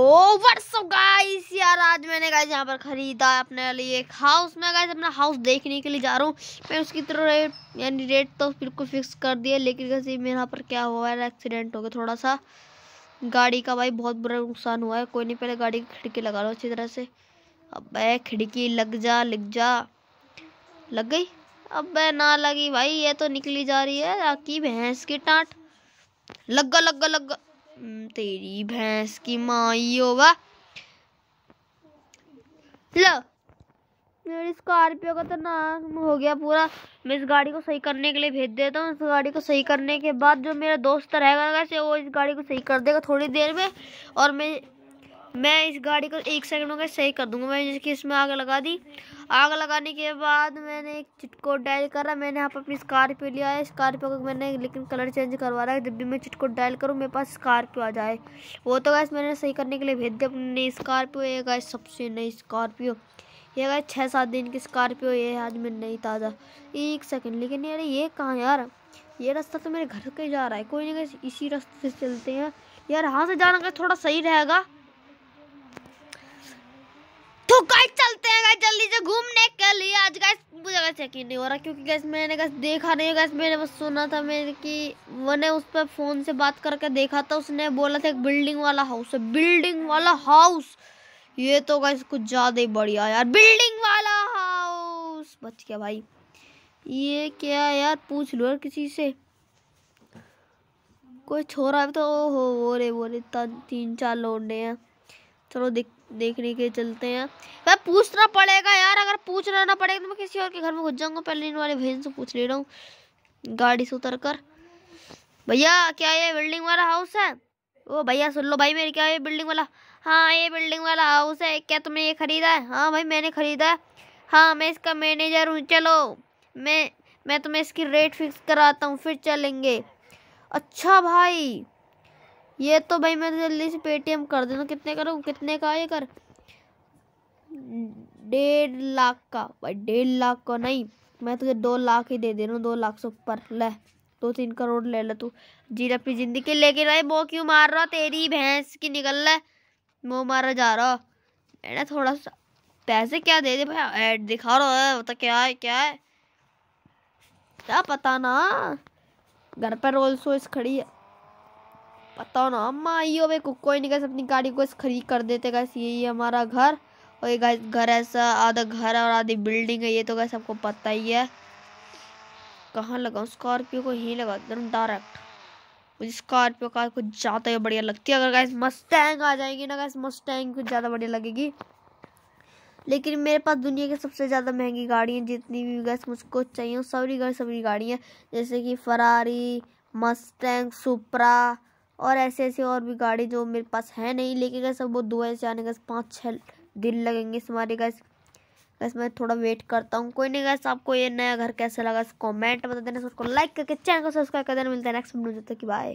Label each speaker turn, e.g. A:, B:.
A: ओवरसो guys यार आज मैंने गाइस यहाँ पर खरीदा अपने लिए एक हाउस मैं गाइस अपना हाउस देखने के लिए जा रहा हूँ मैं उसकी तरह रेट यानी रेट तो बिल्कुल फिक्स कर दिया लेकिन कैसे मेरे यहाँ पर क्या हुआ है एक्सीडेंट हो गया थोड़ा सा गाड़ी का भाई बहुत बुरा नुकसान हुआ है कोई नहीं पहले गाड़ी की खिड़की लगा लो अच्छी तरह से अब खिड़की लग जा लग जा लग गई अब ना लगी भाई ये तो निकली जा रही है आकी भैंस की टाँट लग गा लग गा लग गा हम्म, तेरी भैंस की माई होगा लो मेरी स्कॉर्पियो का तो नाम हो गया पूरा मैं इस गाड़ी को सही करने के लिए भेज देता हूँ इस गाड़ी को सही करने के बाद जो मेरा दोस्त रहेगा वैसे वो इस गाड़ी को सही कर देगा थोड़ी देर में और मैं मैं इस गाड़ी को एक सेकंड में सही कर दूंगा मैंने जिसकी इसमें आग लगा दी आग लगाने के बाद मैंने एक चिटकोट डायल करा मैंने यहाँ पर अपनी स्कॉर्पियो लिया है स्कॉर्पियो को मैंने लेकिन कलर चेंज करवा रहा है जब भी मैं चिटकोट डायल करूँ मेरे पास स्कॉर्पियो आ जाए वो तो गैस मैंने सही करने के लिए भेज दिया अपनी नई स्कॉर्पियो ये गाय सबसे नई स्कॉर्पियो ये गाय छः सात दिन की स्कॉर्पियो ये है आज मैं नई ताज़ा एक सेकेंड लेकिन यार ये कहाँ यार ये रास्ता तो मेरे घर के जा रहा है कोई नहीं इसी रास्ते से चलते हैं यार यहाँ से जाना थोड़ा सही रहेगा तो गाइस चलते हैं गाइस जल्दी से घूमने के लिए आज गाइस मुझे गाइस यकीन नहीं हो रहा क्योंकि गाइस मैंने गाइस देखा नहीं गाइस मैंने बस सुना था मैंने कि मैंने उस पर फ़ोन से बात करके देखा था उसने बोला था एक बिल्डिंग वाला हाउस है बिल्डिंग वाला हाउस ये तो गाइस कुछ ज़्यादा ही बढ़िया यार बिल्डिंग वाला हाउस बच गया भाई ये क्या यार पूछ लो यार किसी से कोई छोरा भी तो ओहो वो रे वो रे तीन चार लोडे हैं चलो देख देखने के चलते हैं मैं पूछना पड़ेगा यार अगर पूछना ना पड़ेगा तो मैं किसी और के घर में घुस जाऊंगा पहले इन वाले बहन से पूछ ले रहा हूँ गाड़ी से उतर कर भैया क्या ये बिल्डिंग वाला हाउस है ओ भैया सुन लो भाई मेरे क्या ये बिल्डिंग वाला हाँ ये बिल्डिंग वाला हाउस है क्या तुमने ये खरीदा है हाँ भाई मैंने खरीदा है हाँ मैं इसका मैनेजर हूँ चलो मैं मैं तुम्हें इसकी रेट फिक्स कराता हूँ फिर चलेंगे अच्छा भाई ये तो भाई मैं जल्दी से पेटीएम कर देना कितने करो कितने का ये कर डेढ़ लाख का भाई डेढ़ लाख का नहीं मैं तुझे दो लाख ही दे दे रहा हूँ दो लाख से ऊपर ले दो तीन करोड़ ले ले तू जी अपनी जिंदगी लेकिन भाई वो क्यों मार रहा तेरी भैंस की निकल ले वो मारा जा रहा मैंने थोड़ा सा पैसे क्या दे दे भाई ऐड दिखा रहा है तो क्या है क्या है क्या पता ना घर पर रोल रोइस खड़ी है पता ना अम्मा आई हो वे कुको ही नहीं गैस अपनी गाड़ी को खरीद कर देते गैस यही हमारा घर और ये गैस घर ऐसा आधा घर और आधी बिल्डिंग है ये तो गैस आपको पता ही है कहाँ लगाऊँ स्कॉर्पियो को ही लगा एकदम डायरेक्ट मुझे स्कॉर्पियो कार कुछ ज़्यादा ही बढ़िया लगती है अगर गैस मस्टैंग आ जाएगी ना गैस मस्टैंग कुछ ज़्यादा बढ़िया लगेगी लेकिन मेरे पास दुनिया की सबसे ज़्यादा महंगी गाड़ी हैं जितनी भी गैस मुझको चाहिए सभी गाड़ी सभी गाड़ियाँ जैसे कि फरारी मस्टैंग सुपरा और ऐसे ऐसे और भी गाड़ी जो मेरे पास है नहीं लेके गए सब वो दो से आने का पाँच छः दिन लगेंगे इस हमारे गैस बस मैं थोड़ा वेट करता हूँ कोई नहीं गैस आपको ये नया घर कैसा लगा कमेंट बता देना उसको लाइक करके चैनल को सब्सक्राइब कर देना मिलता है नेक्स्ट वीडियो है तक बाय